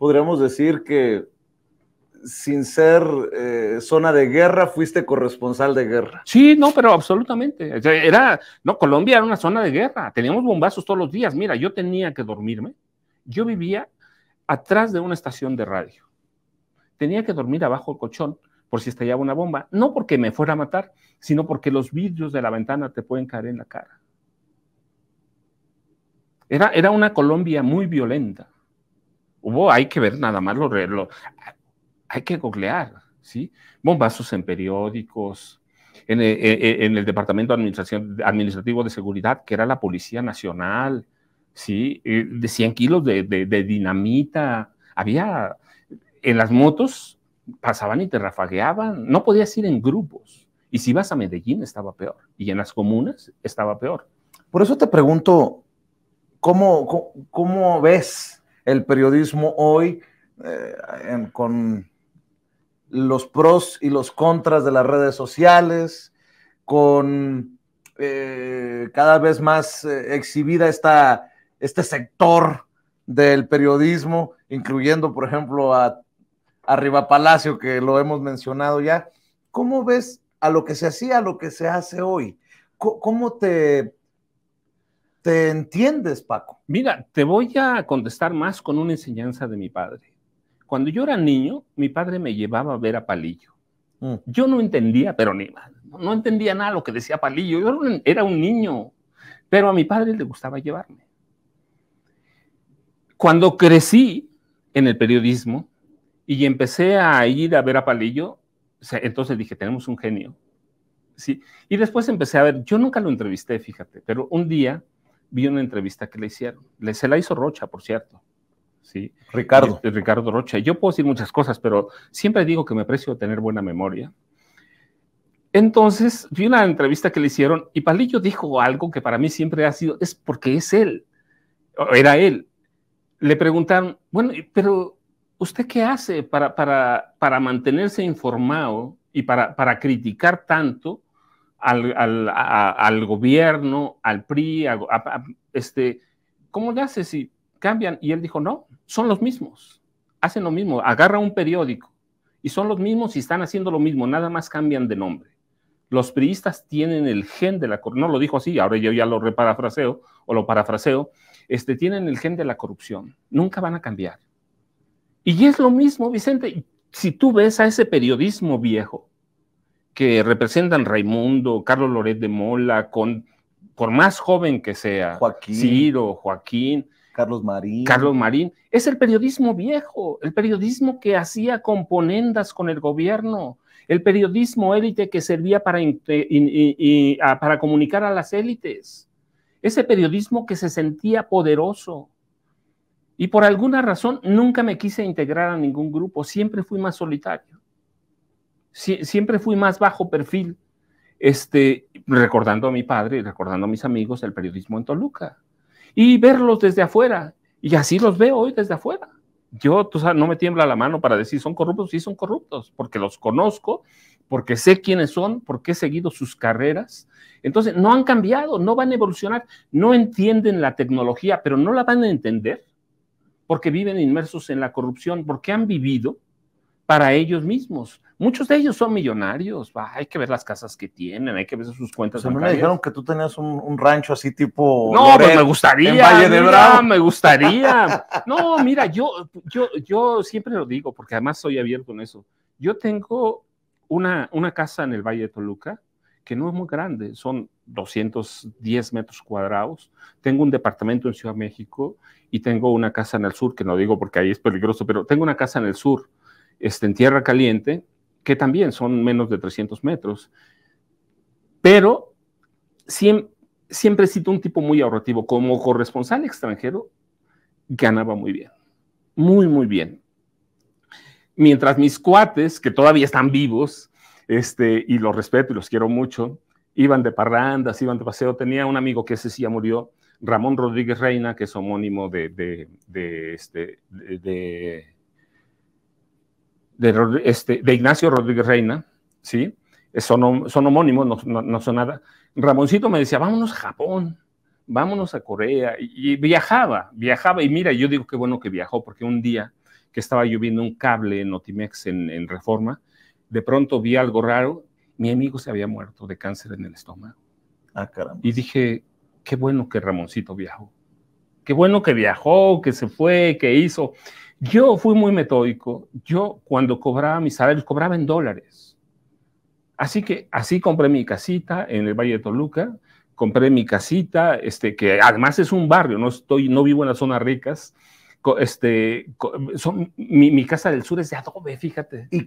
podríamos decir que sin ser eh, zona de guerra, fuiste corresponsal de guerra. Sí, no, pero absolutamente. Era, no, Colombia era una zona de guerra. Teníamos bombazos todos los días. Mira, yo tenía que dormirme. Yo vivía atrás de una estación de radio. Tenía que dormir abajo el colchón por si estallaba una bomba. No porque me fuera a matar, sino porque los vidrios de la ventana te pueden caer en la cara. Era, era una Colombia muy violenta hubo, hay que ver nada más lo, hay que googlear, ¿sí? Bombazos en periódicos, en, eh, eh, eh, el Departamento de Administrativo de Seguridad, que era la Policía Nacional, ¿sí? De 100 kilos de, dinamita, había, en las motos pasaban y te rafagueaban, no podías ir en grupos. Y si vas a Medellín estaba peor, y en las comunas estaba peor. Por eso te pregunto, ¿cómo, cómo, cómo ves el periodismo hoy eh, con los pros y los contras de las redes sociales, con eh, cada vez más eh, exhibida este sector del periodismo, incluyendo, por ejemplo, a Arriba Palacio, que lo hemos mencionado ya. ¿Cómo ves a lo que se hacía, a lo que se hace hoy? ¿Cómo, te te entiendes, Paco. Mira, te voy a contestar más con una enseñanza de mi padre. Cuando yo era niño, mi padre me llevaba a ver a Palillo. Mm. Yo no entendía, pero ni mal, no entendía nada lo que decía Palillo. Yo era un niño, pero a mi padre le gustaba llevarme. Cuando crecí en el periodismo y empecé a ir a ver a Palillo, entonces dije, tenemos un genio. Sí. Y después empecé a ver, yo nunca lo entrevisté, fíjate, pero un día vi una entrevista que le hicieron. Le, se la hizo Rocha, por cierto. ¿sí? Ricardo. Este, Ricardo Rocha. Yo puedo decir muchas cosas, pero siempre digo que me aprecio tener buena memoria. Entonces, vi una entrevista que le hicieron y Palillo dijo algo que para mí siempre ha sido, es porque es él, era él. Le preguntaron, bueno, pero ¿usted qué hace para, para, para mantenerse informado y para, para criticar tanto al, gobierno, al PRI, este, ¿cómo le haces si cambian? Y él dijo, no, son los mismos, hacen lo mismo, agarra un periódico y son los mismos y están haciendo lo mismo, nada más cambian de nombre. Los priistas tienen el gen de la corrupción, no lo dijo así, ahora yo ya lo reparafraseo o lo parafraseo, este, tienen el gen de la corrupción, nunca van a cambiar. Y es lo mismo, Vicente, si tú ves a ese periodismo viejo, que representan Raimundo, Carlos Loret de Mola, con, por más joven que sea, Joaquín. Ciro, Joaquín, Carlos Marín. Carlos Marín. Es el periodismo viejo, el periodismo que hacía componendas con el gobierno, el periodismo élite que servía para, eh, para comunicar a las élites. Ese periodismo que se sentía poderoso. Y por alguna razón nunca me quise integrar a ningún grupo, siempre fui más solitario siempre fui más bajo perfil, este, recordando a mi padre y recordando a mis amigos el periodismo en Toluca. Y verlos desde afuera. Y así los veo hoy desde afuera. Yo, no me tiembla la mano para decir son corruptos, sí son corruptos, porque los conozco, porque sé quiénes son, porque he seguido sus carreras. Entonces, no han cambiado, no van a evolucionar, no entienden la tecnología, pero no la van a entender porque viven inmersos en la corrupción, porque han vivido para ellos mismos. Muchos de ellos son millonarios, hay que ver las casas que tienen, hay que ver sus cuentas. me dijeron que tú tenías un, rancho así tipo. No, pero pues me gustaría. En Valle de Bravo. me gustaría. No, mira, yo, yo, yo siempre lo digo, porque además soy abierto en eso. Yo tengo una, una casa en el Valle de Toluca, que no es muy grande, son 210 metros cuadrados. Tengo un departamento en Ciudad de México y tengo una casa en el sur, que no digo porque ahí es peligroso, pero tengo una casa en el sur este, en tierra caliente, que también son menos de 300 metros. Pero siempre, he sido un tipo muy ahorrativo. Como corresponsal extranjero, ganaba muy bien. Muy, muy bien. Mientras mis cuates, que todavía están vivos, este, y los respeto y los quiero mucho, iban de parrandas, iban de paseo. Tenía un amigo que ese sí ya murió, Ramón Rodríguez Reina, que es homónimo de, de este, de, este, de Ignacio Rodríguez Reina, ¿sí? Son, son homónimos, no, son nada. Ramoncito me decía, vámonos a Japón, vámonos a Corea, y, viajaba, viajaba, y mira, yo digo qué bueno que viajó, porque un día que estaba lloviendo un cable en Otimex en, en Reforma, de pronto vi algo raro, mi amigo se había muerto de cáncer en el estómago. Ah, Y dije, qué bueno que Ramoncito viajó. Qué bueno que viajó, que se fue, que hizo. Yo fui muy metódico. Yo cuando cobraba mis salarios, cobraba en dólares. Así que así compré mi casita en el Valle de Toluca, compré mi casita, este, que además es un barrio, no, estoy, no vivo en las zonas ricas. Este, son, mi, casa del sur es de adobe, fíjate.